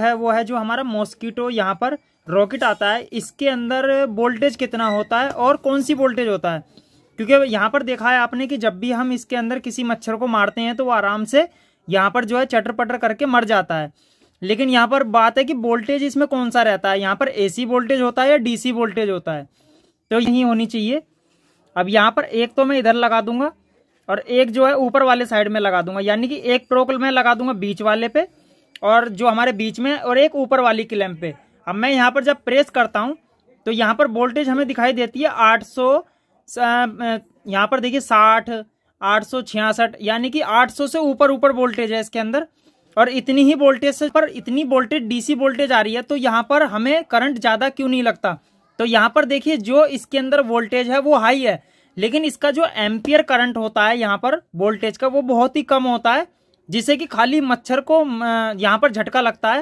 है वो है जो हमारा मॉस्किटो यहाँ पर रॉकेट आता है इसके अंदर वोल्टेज कितना होता है और कौन सी वोल्टेज होता है क्योंकि यहाँ पर देखा है आपने कि जब भी हम इसके अंदर किसी मच्छर को मारते हैं तो वो आराम से यहाँ पर जो है चटर पटर करके मर जाता है लेकिन यहाँ पर बात है कि वोल्टेज इसमें कौन सा रहता है यहाँ पर एसी वोल्टेज होता है या डीसी वोल्टेज होता है तो यही होनी चाहिए अब यहाँ पर एक तो मैं इधर लगा दूंगा और एक जो है ऊपर वाले साइड में लगा दूंगा यानी कि एक प्रोकल मैं लगा दूंगा बीच वाले पे और जो हमारे बीच में और एक ऊपर वाली क्लैम्प पे अब मैं यहाँ पर जब प्रेस करता हूँ तो यहाँ पर वोल्टेज हमें दिखाई देती है आठ सौ यहाँ पर देखिए साठ आठ सौ छियासठ यानी कि आठ सौ से ऊपर ऊपर वोल्टेज है इसके अंदर और इतनी ही वोल्टेज से पर इतनी वोल्टेज डीसी वोल्टेज आ रही है तो यहाँ पर हमें करंट ज़्यादा क्यों नहीं लगता तो यहाँ पर देखिए जो इसके अंदर वोल्टेज है वो हाई है लेकिन इसका जो एम्पियर करंट होता है यहाँ पर वोल्टेज का वो बहुत ही कम होता है जिससे कि खाली मच्छर को यहाँ पर झटका लगता है